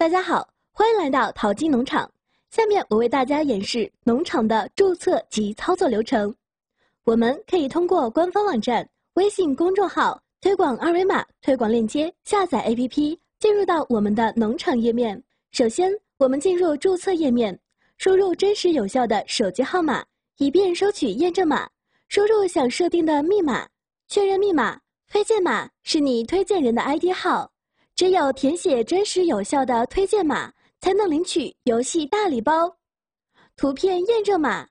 大家好，欢迎来到淘金农场。下面我为大家演示农场的注册及操作流程。我们可以通过官方网站、微信公众号、推广二维码、推广链接下载 APP，进入到我们的农场页面。首先，我们进入注册页面，输入真实有效的手机号码，以便收取验证码。输入想设定的密码，确认密码。推荐码是你推荐人的 ID 号。只有填写真实有效的推荐码，才能领取游戏大礼包。图片验证码，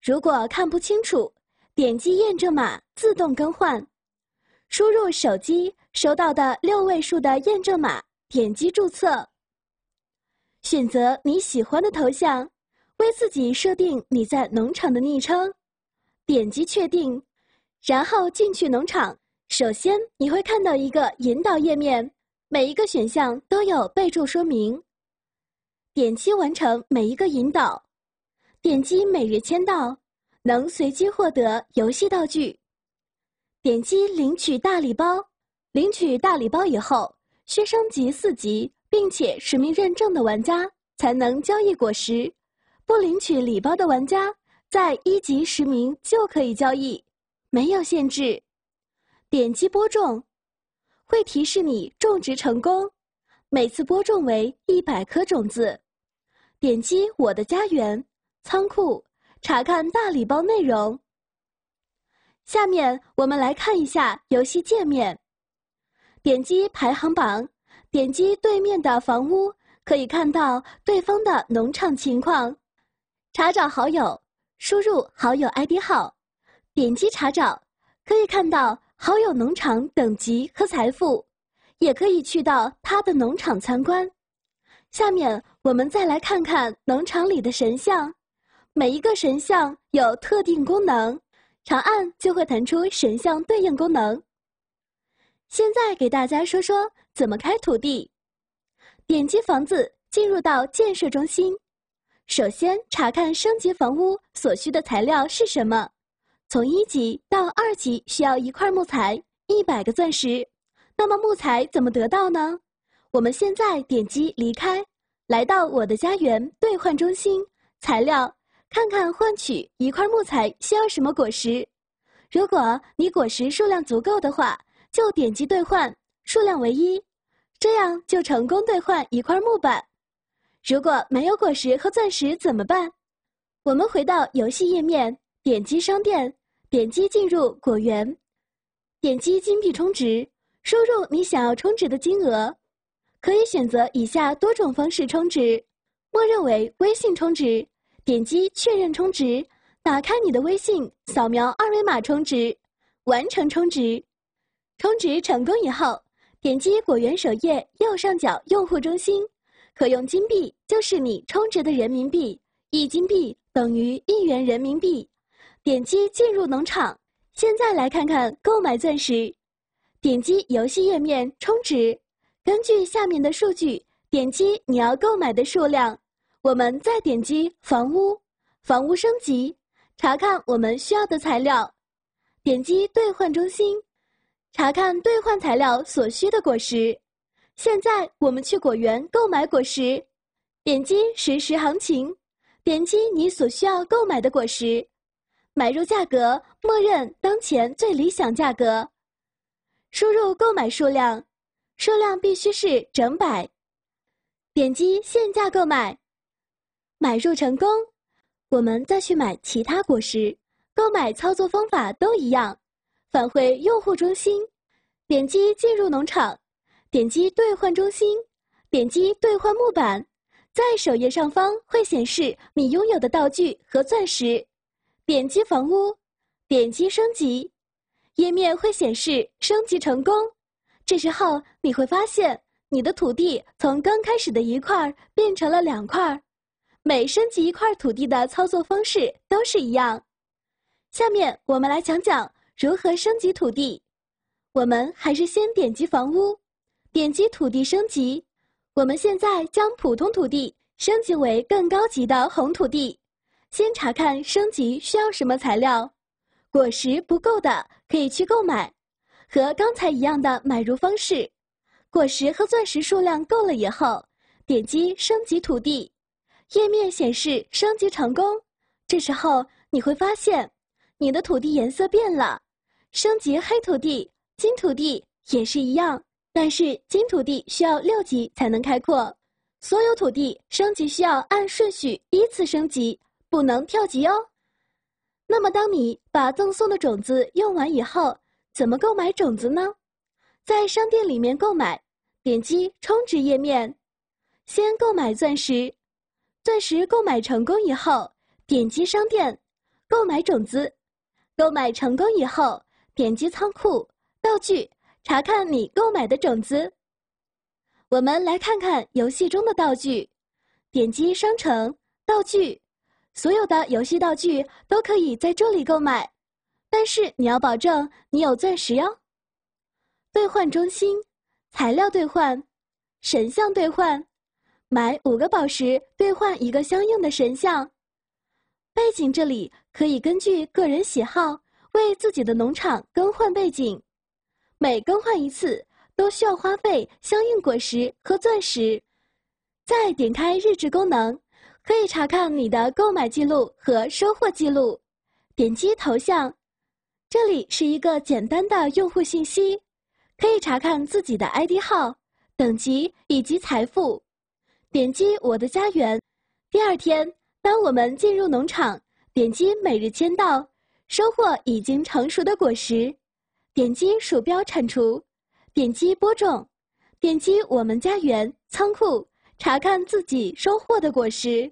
如果看不清楚，点击验证码自动更换。输入手机收到的六位数的验证码，点击注册。选择你喜欢的头像，为自己设定你在农场的昵称，点击确定，然后进去农场。首先你会看到一个引导页面。每一个选项都有备注说明。点击完成每一个引导，点击每日签到，能随机获得游戏道具。点击领取大礼包，领取大礼包以后，需升级四级并且实名认证的玩家才能交易果实。不领取礼包的玩家，在一级实名就可以交易，没有限制。点击播种。会提示你种植成功，每次播种为一百颗种子。点击我的家园仓库，查看大礼包内容。下面我们来看一下游戏界面。点击排行榜，点击对面的房屋，可以看到对方的农场情况。查找好友，输入好友 ID 号，点击查找，可以看到。好友农场等级和财富，也可以去到他的农场参观。下面我们再来看看农场里的神像，每一个神像有特定功能，长按就会弹出神像对应功能。现在给大家说说怎么开土地，点击房子进入到建设中心，首先查看升级房屋所需的材料是什么。从一级到二级需要一块木材、一百个钻石。那么木材怎么得到呢？我们现在点击离开，来到我的家园兑换中心材料，看看换取一块木材需要什么果实。如果你果实数量足够的话，就点击兑换，数量为一，这样就成功兑换一块木板。如果没有果实和钻石怎么办？我们回到游戏页面，点击商店。点击进入果园，点击金币充值，输入你想要充值的金额，可以选择以下多种方式充值，默认为微信充值。点击确认充值，打开你的微信，扫描二维码充值，完成充值。充值成功以后，点击果园首页右上角用户中心，可用金币就是你充值的人民币，一金币等于一元人民币。点击进入农场。现在来看看购买钻石。点击游戏页面充值。根据下面的数据，点击你要购买的数量。我们再点击房屋，房屋升级，查看我们需要的材料。点击兑换中心，查看兑换材料所需的果实。现在我们去果园购买果实。点击实时行情，点击你所需要购买的果实。买入价格默认当前最理想价格，输入购买数量，数量必须是整百，点击限价购买，买入成功。我们再去买其他果实，购买操作方法都一样。返回用户中心，点击进入农场，点击兑换中心，点击兑换木板，在首页上方会显示你拥有的道具和钻石。点击房屋，点击升级，页面会显示升级成功。这时候你会发现，你的土地从刚开始的一块变成了两块。每升级一块土地的操作方式都是一样。下面我们来讲讲如何升级土地。我们还是先点击房屋，点击土地升级。我们现在将普通土地升级为更高级的红土地。先查看升级需要什么材料，果实不够的可以去购买，和刚才一样的买入方式。果实和钻石数量够了以后，点击升级土地，页面显示升级成功。这时候你会发现，你的土地颜色变了。升级黑土地、金土地也是一样，但是金土地需要六级才能开阔。所有土地升级需要按顺序依次升级。不能跳级哦。那么，当你把赠送的种子用完以后，怎么购买种子呢？在商店里面购买，点击充值页面，先购买钻石。钻石购买成功以后，点击商店，购买种子。购买成功以后，点击仓库道具，查看你购买的种子。我们来看看游戏中的道具，点击商城道具。所有的游戏道具都可以在这里购买，但是你要保证你有钻石哟。兑换中心，材料兑换，神像兑换，买五个宝石兑换一个相应的神像。背景这里可以根据个人喜好为自己的农场更换背景，每更换一次都需要花费相应果实和钻石。再点开日志功能。可以查看你的购买记录和收获记录。点击头像，这里是一个简单的用户信息，可以查看自己的 ID 号、等级以及财富。点击我的家园。第二天，当我们进入农场，点击每日签到，收获已经成熟的果实。点击鼠标铲除，点击播种，点击我们家园仓库。查看自己收获的果实。